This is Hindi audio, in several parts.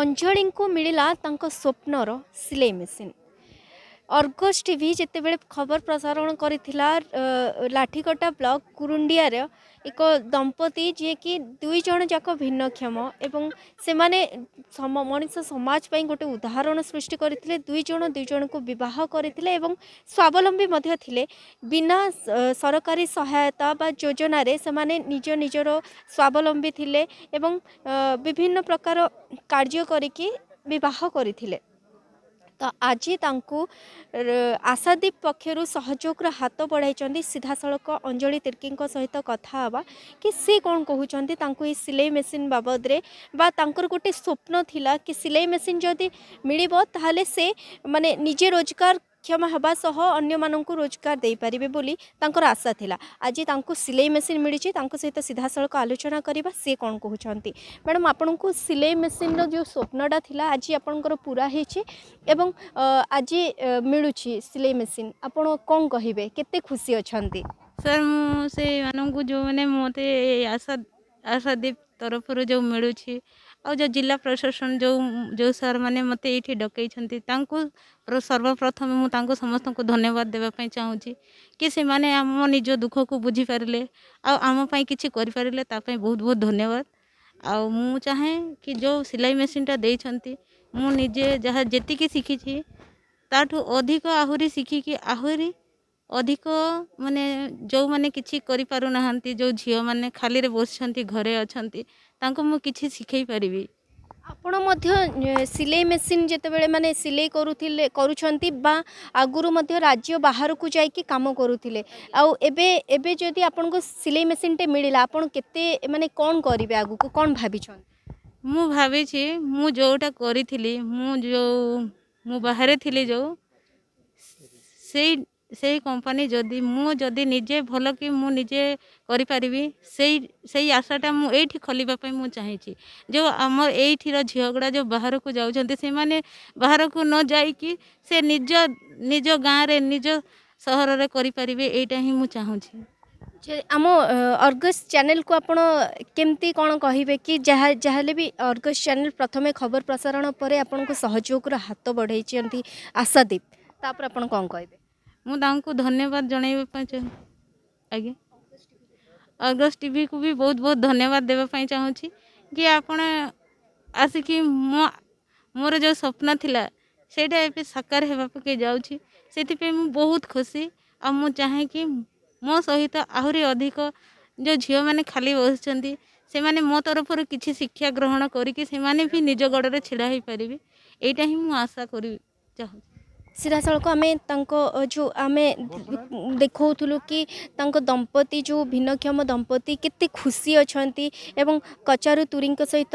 ଅଞ୍ଜଳିଙ୍କୁ ମିଳିଲା ତାଙ୍କ ସ୍ୱପ୍ନର ସିଲେଇ ମେସିନ୍ ଅର୍ଗସ୍ ଟିଭି ଯେତେବେଳେ ଖବର ପ୍ରସାରଣ କରିଥିଲା ଲାଠିକଟା ବ୍ଲକ୍ କୁରୁଣ୍ଡିଆର ଏକ ଦମ୍ପତି ଯିଏକି ଦୁଇ ଜଣ ଯାକ ଭିନ୍ନକ୍ଷମ ଏବଂ ସେମାନେ ମଣିଷ ସମାଜ ପାଇଁ ଗୋଟେ ଉଦାହରଣ ସୃଷ୍ଟି କରିଥିଲେ ଦୁଇ ଜଣ ଦୁଇ ଜଣଙ୍କୁ ବିବାହ କରିଥିଲେ ଏବଂ ସ୍ୱାବଲମ୍ବୀ ମଧ୍ୟ ଥିଲେ ବିନା ସରକାରୀ ସହାୟତା ବା ଯୋଜନାରେ ସେମାନେ ନିଜ ନିଜର ସ୍ୱାବଲମ୍ବୀ ଥିଲେ ଏବଂ ବିଭିନ୍ନ ପ୍ରକାର କାର୍ଯ୍ୟ କରିକି ବିବାହ କରିଥିଲେ तो आज आशादीप पक्षर सहयोग हाथ बढ़ाई सीधा सड़क अंजलि तिर्की सहित कथा कि सी कौन कहते सिलई मेसीन बाबदे गोटे स्वप्न थी कि सिलई मेसीन जदि मिले से मानने निजे रोजगार सक्षम हाबसह अन्य को रोजगार दे पारे आशा था आज सिलई मेसीन मिली सहित सीधा सड़क आलोचना करवा सी कौन कहते मैडम आपन को सिलई मेसीन रो स्वप्नटा थी आज आपंकर पूरा एवं आज मिलूँ सिलई मेसीन आप कौन कहे के खुशी अच्छा सर मुझे मान जो मैंने मत आशा आशा तरफ रू जो मिलूँ आज जिला प्रशासन जो जो सर मैंने मत ये डक सर्वप्रथम मुझे समस्त को धन्यवाद देवाई चाहूँगी कि से मैंने निज दुख को बुझीपारे आमपाई किसी करें बहुत बहुत धन्यवाद आ आहे कि जो सिलई मेसीनटा दे मुझे जी शिखी ताठू अधिक आहरी शिखिकी आहरी ଅଧିକ ମାନେ ଯେଉଁମାନେ କିଛି କରିପାରୁନାହାନ୍ତି ଯେଉଁ ଝିଅମାନେ ଖାଲିରେ ବସିଛନ୍ତି ଘରେ ଅଛନ୍ତି ତାଙ୍କୁ ମୁଁ କିଛି ଶିଖେଇ ପାରିବି ଆପଣ ମଧ୍ୟ ସିଲେଇ ମେସିନ୍ ଯେତେବେଳେ ମାନେ ସିଲେଇ କରୁଥିଲେ କରୁଛନ୍ତି ବା ଆଗରୁ ମଧ୍ୟ ରାଜ୍ୟ ବାହାରକୁ ଯାଇକି କାମ କରୁଥିଲେ ଆଉ ଏବେ ଏବେ ଯଦି ଆପଣଙ୍କୁ ସିଲେଇ ମେସିନ୍ଟେ ମିଳିଲା ଆପଣ କେତେ ମାନେ କ'ଣ କରିବେ ଆଗକୁ କ'ଣ ଭାବିଛନ୍ତି ମୁଁ ଭାବିଛି ମୁଁ ଯେଉଁଟା କରିଥିଲି ମୁଁ ଯେଉଁ ମୁଁ ବାହାରେ ଥିଲି ଯେଉଁ ସେଇ से कंपानी जदि मुझे निजे भल कि मुझे करी मुझे खोलने मुझे जो आम यही झीगुड़ा जो बाहर को जाने बाहर को न से निज निज गाँव निज सहर करेंगे ही मुझे आम अर्गस चेल को आप केमती कौन कह कि भी अर्गस चैनल प्रथम खबर प्रसारण पर आपको सहयोग हाथ बढ़े आशादीप तापर आप कौन कहे मुझे धन्यवाद जन आज अगस्ट टीवी को भी बहुत बहुत धन्यवाद देवाप चाहिए कि आपने आसिकी मो मोर जो स्वप्न थिला सेटा ए साकार जाऊँगी से बहुत खुशी आ मु चाहे कि मो सहित आहरी अधिक जो झील मैंने खाली बस मो तरफर किसी शिक्षा ग्रहण करके निज गोड़े ढड़ा हो पारे यही मुझे आशा कर चाहिए ସିଧାସଳଖ ଆମେ ତାଙ୍କ ଯେଉଁ ଆମେ ଦେଖାଉଥିଲୁ କି ତାଙ୍କ ଦମ୍ପତି ଯେଉଁ ଭିନ୍ନକ୍ଷମ ଦମ୍ପତି କେତେ ଖୁସି ଅଛନ୍ତି ଏବଂ କଚାରୁ ତୁରୀଙ୍କ ସହିତ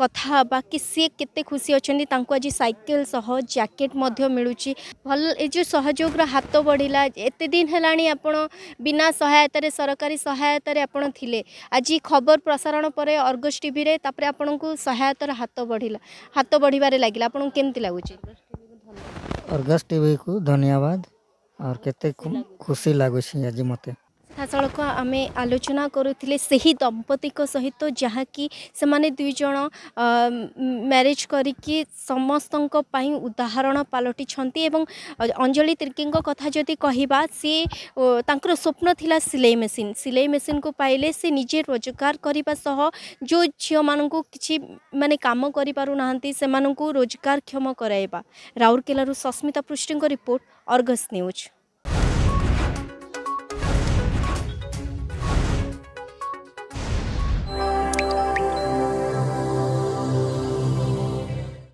କଥା ହେବା କି ସିଏ କେତେ ଖୁସି ଅଛନ୍ତି ତାଙ୍କୁ ଆଜି ସାଇକେଲ ସହ ଜ୍ୟାକେଟ୍ ମଧ୍ୟ ମିଳୁଛି ଭଲ ଏ ଯେଉଁ ସହଯୋଗର ହାତ ବଢ଼ିଲା ଏତେ ଦିନ ହେଲାଣି ଆପଣ ବିନା ସହାୟତାରେ ସରକାରୀ ସହାୟତାରେ ଆପଣ ଥିଲେ ଆଜି ଖବର ପ୍ରସାରଣ ପରେ ଅର୍ଗସ ଟିଭିରେ ତାପରେ ଆପଣଙ୍କୁ ସହାୟତାର ହାତ ବଢ଼ିଲା ହାତ ବଢ଼ିବାରେ ଲାଗିଲା ଆପଣଙ୍କୁ କେମିତି ଲାଗୁଛି अरगस गस टी को धन्यवाद और केत खुशी लगुच आज मते ସିଧାସଳଖ ଆମେ ଆଲୋଚନା କରୁଥିଲେ ସେହି ଦମ୍ପତିଙ୍କ ସହିତ ଯାହାକି ସେମାନେ ଦୁଇ ଜଣ ମ୍ୟାରେଜ୍ କରିକି ସମସ୍ତଙ୍କ ପାଇଁ ଉଦାହରଣ ପାଲଟିଛନ୍ତି ଏବଂ ଅଞ୍ଜଳି ତିର୍କିଙ୍କ କଥା ଯଦି କହିବା ସିଏ ତାଙ୍କର ସ୍ୱପ୍ନ ଥିଲା ସିଲେଇ ମେସିନ୍ ସିଲେଇ ମେସିନ୍କୁ ପାଇଲେ ସେ ନିଜେ ରୋଜଗାର କରିବା ସହ ଯେଉଁ ଝିଅମାନଙ୍କୁ କିଛି ମାନେ କାମ କରିପାରୁନାହାନ୍ତି ସେମାନଙ୍କୁ ରୋଜଗାରକ୍ଷମ କରାଇବା ରାଉରକେଲାରୁ ସସ୍ମିତା ପୃଷ୍ଟିଙ୍କ ରିପୋର୍ଟ ଅର୍ଗସ୍ ନ୍ୟୁଜ୍